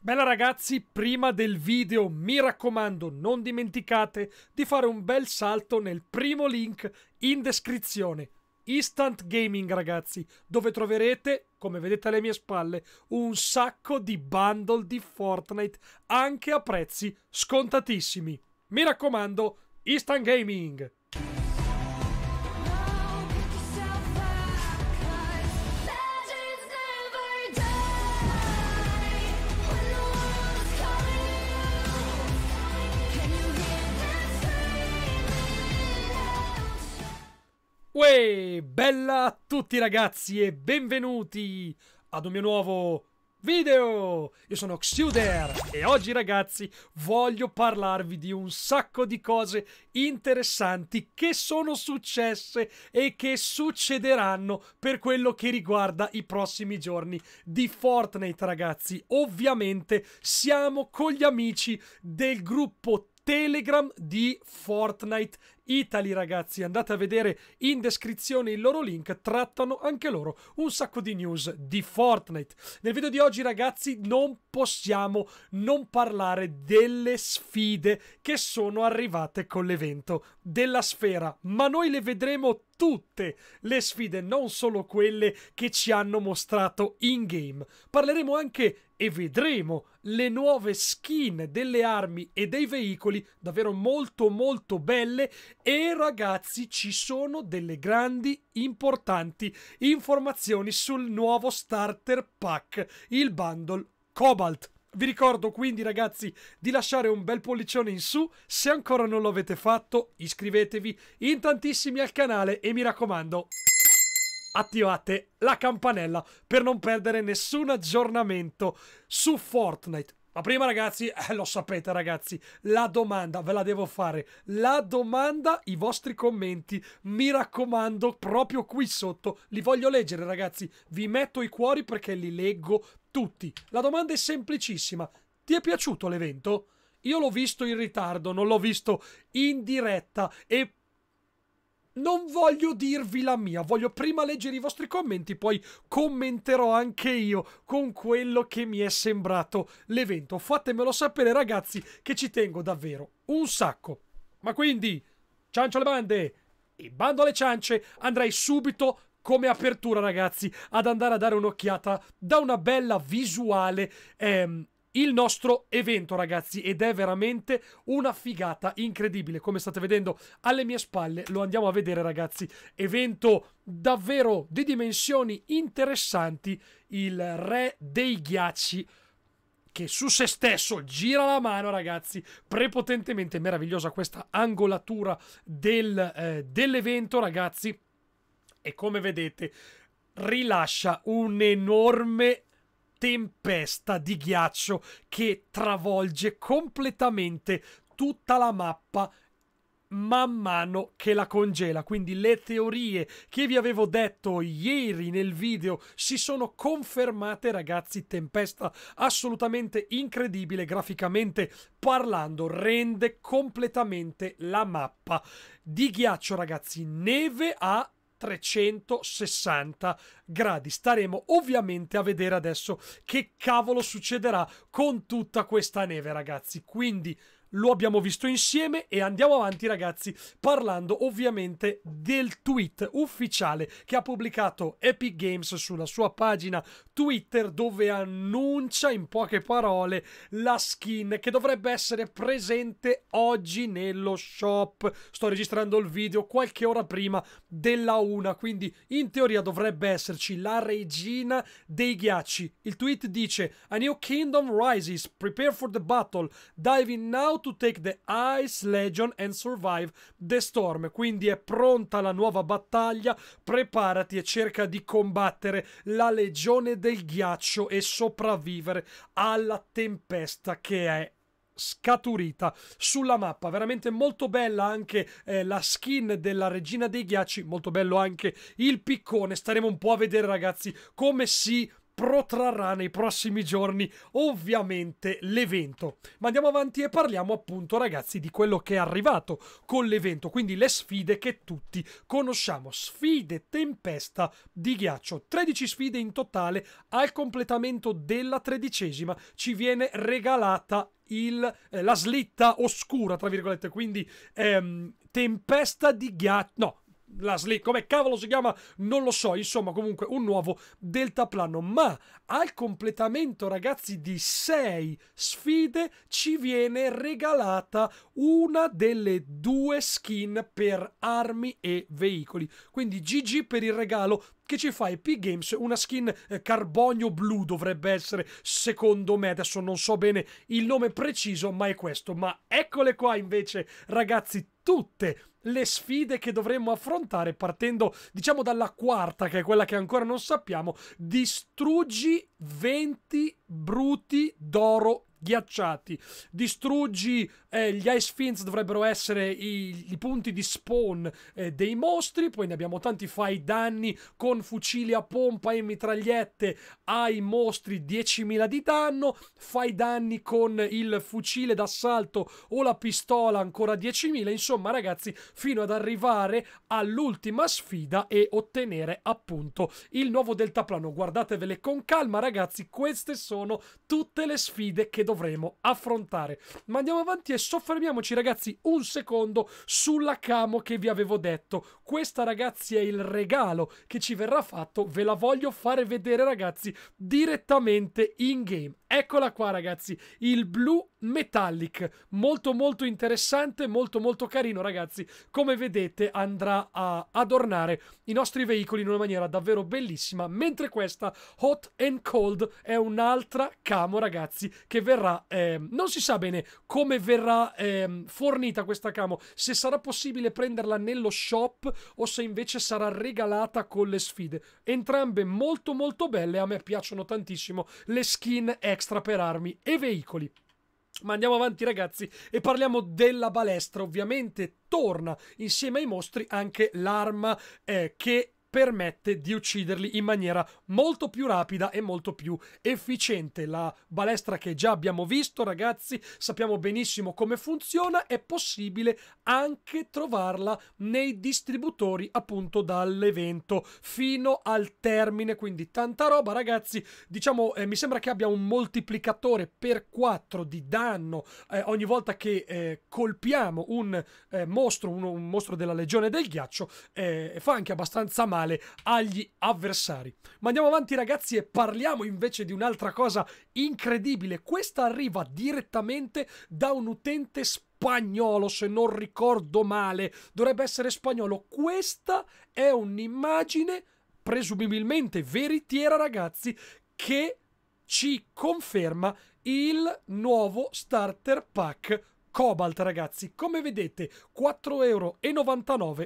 Bella ragazzi, prima del video mi raccomando non dimenticate di fare un bel salto nel primo link in descrizione. Instant Gaming ragazzi, dove troverete, come vedete alle mie spalle, un sacco di bundle di Fortnite anche a prezzi scontatissimi. Mi raccomando, Instant Gaming! Uè, bella a tutti ragazzi e benvenuti ad un mio nuovo video! Io sono Xuder e oggi ragazzi voglio parlarvi di un sacco di cose interessanti che sono successe e che succederanno per quello che riguarda i prossimi giorni di Fortnite ragazzi. Ovviamente siamo con gli amici del gruppo Telegram di Fortnite Italy ragazzi, andate a vedere in descrizione il loro link, trattano anche loro un sacco di news di Fortnite. Nel video di oggi ragazzi non possiamo non parlare delle sfide che sono arrivate con l'evento della sfera, ma noi le vedremo tutte le sfide, non solo quelle che ci hanno mostrato in game. Parleremo anche e vedremo le nuove skin delle armi e dei veicoli, davvero molto molto belle, e ragazzi, ci sono delle grandi, importanti informazioni sul nuovo starter pack, il bundle Cobalt. Vi ricordo quindi ragazzi di lasciare un bel pollicione in su, se ancora non lo avete fatto iscrivetevi in tantissimi al canale e mi raccomando attivate la campanella per non perdere nessun aggiornamento su Fortnite, ma prima ragazzi, eh, lo sapete ragazzi, la domanda ve la devo fare. La domanda, i vostri commenti, mi raccomando, proprio qui sotto li voglio leggere ragazzi. Vi metto i cuori perché li leggo tutti. La domanda è semplicissima. Ti è piaciuto l'evento? Io l'ho visto in ritardo, non l'ho visto in diretta, e non voglio dirvi la mia, voglio prima leggere i vostri commenti, poi commenterò anche io con quello che mi è sembrato l'evento. Fatemelo sapere ragazzi che ci tengo davvero un sacco. Ma quindi, ciancio le bande e bando alle ciance, andrei subito come apertura ragazzi ad andare a dare un'occhiata da una bella visuale ehm, il nostro evento, ragazzi, ed è veramente una figata incredibile. Come state vedendo alle mie spalle, lo andiamo a vedere, ragazzi. Evento davvero di dimensioni interessanti. Il re dei ghiacci che su se stesso gira la mano, ragazzi. Prepotentemente meravigliosa questa angolatura del, eh, dell'evento, ragazzi. E come vedete, rilascia un enorme tempesta di ghiaccio che travolge completamente tutta la mappa man mano che la congela. Quindi le teorie che vi avevo detto ieri nel video si sono confermate, ragazzi. Tempesta assolutamente incredibile graficamente parlando, rende completamente la mappa di ghiaccio, ragazzi. Neve a 360 gradi. Staremo ovviamente a vedere adesso che cavolo succederà con tutta questa neve, ragazzi. Quindi lo abbiamo visto insieme e andiamo avanti ragazzi parlando ovviamente del tweet ufficiale che ha pubblicato Epic Games sulla sua pagina Twitter dove annuncia in poche parole la skin che dovrebbe essere presente oggi nello shop. Sto registrando il video qualche ora prima della una, quindi in teoria dovrebbe esserci la regina dei ghiacci. Il tweet dice: A new kingdom rises, prepare for the battle, dive now to Take the Ice Legion and Survive the Storm. Quindi è pronta la nuova battaglia, preparati e cerca di combattere la Legione del Ghiaccio e sopravvivere alla tempesta che è scaturita sulla mappa. Veramente molto bella anche eh, la skin della regina dei ghiacci, molto bello anche il piccone. Staremo un po' a vedere ragazzi come si protrarrà nei prossimi giorni ovviamente l'evento. Ma andiamo avanti e parliamo appunto ragazzi di quello che è arrivato con l'evento, quindi le sfide che tutti conosciamo, sfide tempesta di ghiaccio, 13 sfide in totale al completamento della tredicesima ci viene regalata il, eh, la slitta oscura, tra virgolette, quindi ehm, tempesta di ghiaccio, no, la Slick, come cavolo si chiama, non lo so, insomma comunque un nuovo deltaplano, ma al completamento ragazzi di 6 sfide ci viene regalata una delle due skin per armi e veicoli, quindi GG per il regalo, che ci fa Epic Games una skin eh, carbonio blu dovrebbe essere secondo me adesso non so bene il nome preciso ma è questo ma eccole qua invece ragazzi tutte le sfide che dovremmo affrontare partendo diciamo dalla quarta che è quella che ancora non sappiamo distruggi 20 bruti d'oro ghiacciati, distruggi eh, gli Ice fins dovrebbero essere i, i punti di spawn eh, dei mostri, poi ne abbiamo tanti, fai danni con fucili a pompa e mitragliette ai mostri 10.000 di danno, fai danni con il fucile d'assalto o la pistola ancora 10.000, insomma ragazzi fino ad arrivare all'ultima sfida e ottenere appunto il nuovo deltaplano, guardatevele con calma ragazzi, queste sono tutte le sfide che dovremo affrontare. Ma andiamo avanti e soffermiamoci ragazzi un secondo sulla camo che vi avevo detto. Questa ragazzi è il regalo che ci verrà fatto, ve la voglio fare vedere ragazzi direttamente in game. Eccola qua ragazzi, il blu metallic, molto molto interessante, molto molto carino ragazzi, come vedete andrà a adornare i nostri veicoli in una maniera davvero bellissima, mentre questa Hot and Cold è un'altra camo ragazzi che verrà verrà, eh, non si sa bene come verrà eh, fornita questa camo, se sarà possibile prenderla nello shop o se invece sarà regalata con le sfide. Entrambe molto molto belle, a me piacciono tantissimo le skin extra per armi e veicoli. Ma andiamo avanti ragazzi e parliamo della balestra, ovviamente torna insieme ai mostri anche l'arma eh, che permette di ucciderli in maniera molto più rapida e molto più efficiente. La balestra che già abbiamo visto, ragazzi, sappiamo benissimo come funziona, è possibile anche trovarla nei distributori appunto dall'evento fino al termine, quindi tanta roba, ragazzi. Diciamo, eh, mi sembra che abbia un moltiplicatore per 4 di danno eh, ogni volta che eh, colpiamo un eh, mostro, uno, un mostro della legione del ghiaccio, eh, fa anche abbastanza male male agli avversari. Ma andiamo avanti ragazzi e parliamo invece di un'altra cosa incredibile. Questa arriva direttamente da un utente spagnolo, se non ricordo male. Dovrebbe essere spagnolo. Questa è un'immagine presumibilmente veritiera ragazzi che ci conferma il nuovo starter pack Cobalt, ragazzi, come vedete, 4,99 euro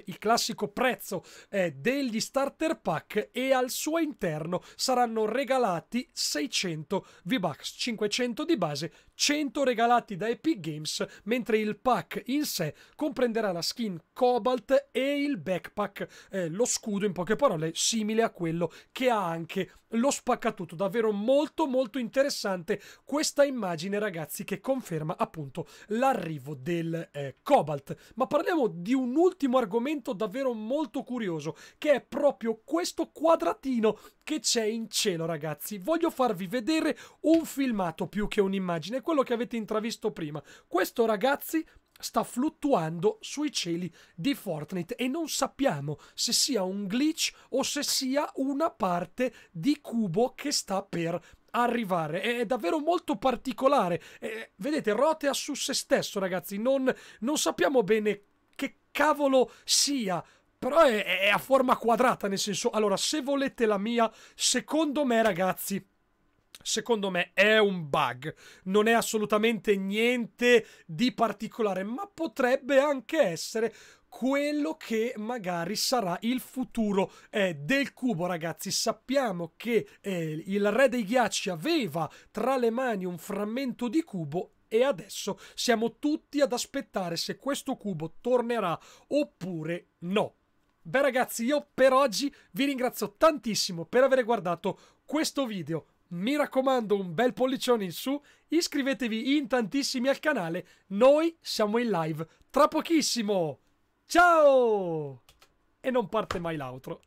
il classico prezzo eh, degli starter pack e al suo interno saranno regalati 600 V-Bucks, 500 di base, 100 regalati da Epic Games, mentre il pack in sé comprenderà la skin Cobalt e il backpack, eh, lo scudo in poche parole, simile a quello che ha anche lo spaccatutto. Davvero molto molto interessante questa immagine ragazzi che conferma appunto l'arrivo del eh, Cobalt. Ma parliamo di un ultimo argomento davvero molto curioso che è proprio questo quadratino che c'è in cielo ragazzi. Voglio farvi vedere un filmato più che un'immagine quello che avete intravisto prima. Questo, ragazzi, sta fluttuando sui cieli di Fortnite e non sappiamo se sia un glitch o se sia una parte di cubo che sta per arrivare. È davvero molto particolare. Eh, vedete, rotea su se stesso, ragazzi. Non, non sappiamo bene che cavolo sia però è, è, a forma quadrata, nel senso, allora, se volete la mia, secondo me, ragazzi, secondo me è un bug, non è assolutamente niente di particolare, ma potrebbe anche essere quello che magari sarà il futuro eh, del cubo ragazzi sappiamo che eh, il re dei ghiacci aveva tra le mani un frammento di cubo e adesso siamo tutti ad aspettare se questo cubo tornerà oppure no beh ragazzi io per oggi vi ringrazio tantissimo per aver guardato questo video mi raccomando un bel pollicione in su, iscrivetevi in tantissimi al canale, noi siamo in live tra pochissimo! Ciao! E non parte mai l'altro.